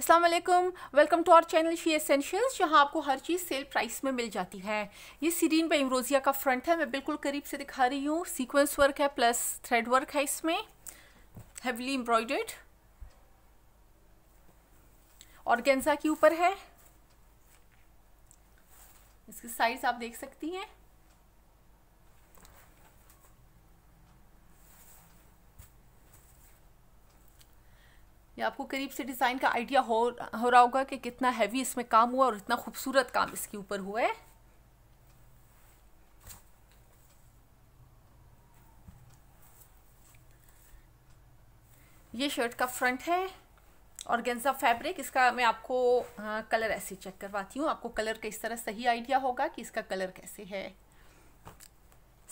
अस्सलाम वालेकुम welcome to our channel She Essentials जहाँ आपको हर चीज़ सेल प्राइस में मिल जाती है ये सीरीन पे इमरोज़िया का फ्रंट है मैं बिल्कुल करीब से दिखा रही हूँ सीक्वेंस वर्क है प्लस थ्रेड वर्क है इसमें हेवली एम्ब्रॉयडर्ड और गेंजा के ऊपर है इसकी साइज़ आप देख सकती हैं या आपको करीब से डिज़ाइन का आइडिया हो हो रहा होगा कि कितना हैवी इसमें काम हुआ और इतना खूबसूरत काम इसके ऊपर हुआ है ये शर्ट का फ्रंट है और गेंजा फैब्रिक इसका मैं आपको आ, कलर ऐसे चेक करवाती हूँ आपको कलर का इस तरह सही आइडिया होगा कि इसका कलर कैसे है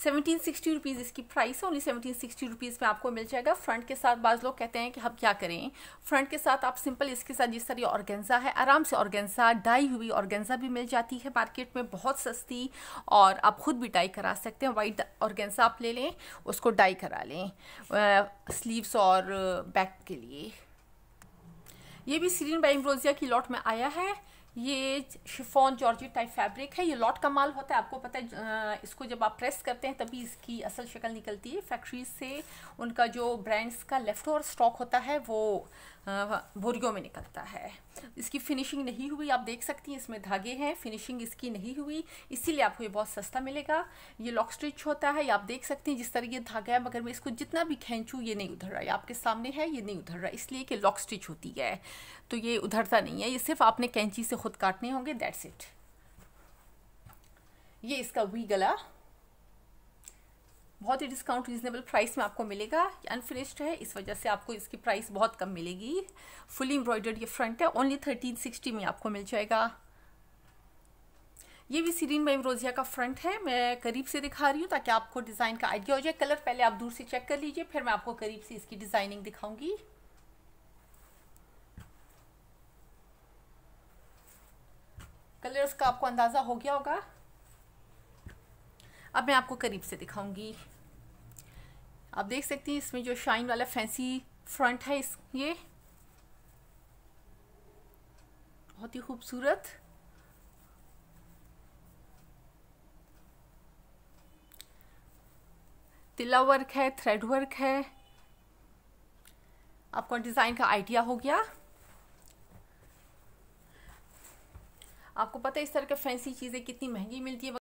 सेवनटीन सिक्सटी रुपीज़ इसकी प्राइस है ओनली सेवनटीन सिक्सटी रुपीज़ में आपको मिल जाएगा फ्रंट के साथ बाज़ लोग कहते हैं कि हम क्या करें फ्रंट के साथ आप सिंपल इसके साथ जिस तरह ऑर्गेंजा है आराम से ऑर्गेंजा डाई हुई ऑर्गेंजा भी मिल जाती है मार्केट में बहुत सस्ती और आप ख़ुद भी डाई करा सकते हैं वाइट ऑर्गेंजा आप ले लें उसको डाई करा लें स्लीवस और बैक के लिए ये भी सीरीन बाई की लॉट में आया है ये शिफॉन जॉर्जी टाइप फैब्रिक है ये लॉट कमाल होता है आपको पता है इसको जब आप प्रेस करते हैं तभी इसकी असल शक्ल निकलती है फैक्ट्री से उनका जो ब्रांड्स का लेफ्ट ओवर स्टॉक होता है वो बोरियो में निकलता है इसकी फिनिशिंग नहीं हुई आप देख सकती हैं इसमें धागे हैं फिनिशिंग इसकी नहीं हुई इसीलिए आपको ये बहुत सस्ता मिलेगा ये लॉक स्ट्रिच होता है ये आप देख सकती हैं जिस तरह ये धागा है मगर मैं इसको जितना भी खींचूँ ये नहीं उधर रहा है आपके सामने है ये नहीं उधर रहा इसलिए कि लॉक स्ट्रिच होती है तो ये उधरता नहीं है ये सिर्फ आपने कैंची से खुद काटने होंगे दैट्स इट ये इसका वी गला बहुत ही डिस्काउंट रीजनेबल प्राइस में आपको मिलेगा अनफिनिश्ड है इस वजह से आपको इसकी प्राइस बहुत कम मिलेगी फुली एम्ब्रॉयडर्ड ये फ्रंट है ओनली थर्टीन सिक्सटी में आपको मिल जाएगा ये भी सीरीन बाई रोजिया का फ्रंट है मैं करीब से दिखा रही हूँ ताकि आपको डिज़ाइन का आइडिया हो जाए कलर पहले आप दूर से चेक कर लीजिए फिर मैं आपको करीब से इसकी डिज़ाइनिंग दिखाऊंगी कलर्स का आपको अंदाज़ा हो गया होगा अब मैं आपको करीब से दिखाऊंगी आप देख सकती हैं इसमें जो शाइन वाला फैंसी फ्रंट है इस ये बहुत ही खूबसूरत तिला वर्क है थ्रेड वर्क है आपको डिज़ाइन का आइडिया हो गया आपको पता है इस तरह के फैंसी चीज़ें कितनी महंगी मिलती है